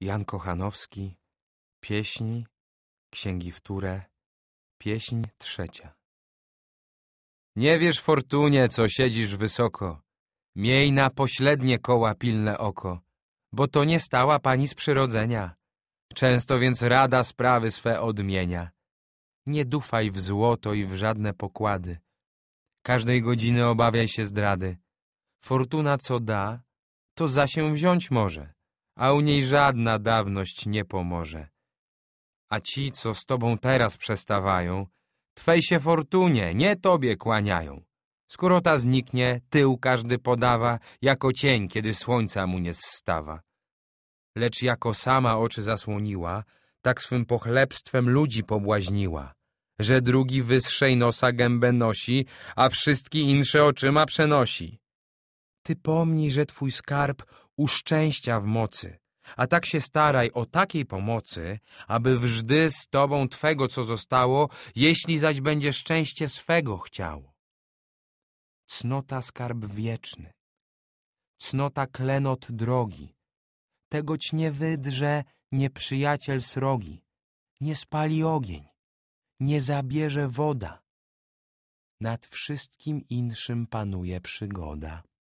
Jan Kochanowski, pieśni, księgi wtóre, pieśń trzecia. Nie wiesz fortunie, co siedzisz wysoko, miej na poślednie koła pilne oko, bo to nie stała pani z przyrodzenia, często więc rada sprawy swe odmienia. Nie dufaj w złoto i w żadne pokłady, każdej godziny obawiaj się zdrady. Fortuna co da, to za się wziąć może a u niej żadna dawność nie pomoże. A ci, co z tobą teraz przestawają, twej się fortunie, nie tobie kłaniają. Skoro ta zniknie, tył każdy podawa, jako cień, kiedy słońca mu nie zstawa. Lecz jako sama oczy zasłoniła, tak swym pochlebstwem ludzi pobłaźniła, że drugi wyższej nosa gębę nosi, a wszystkie insze oczyma przenosi. Ty pomnij, że twój skarb uszczęścia w mocy, a tak się staraj o takiej pomocy, aby wżdy z tobą twego, co zostało, jeśli zaś będzie szczęście swego chciało. Cnota skarb wieczny, cnota klenot drogi, tegoć nie wydrze nieprzyjaciel srogi, nie spali ogień, nie zabierze woda. Nad wszystkim inszym panuje przygoda.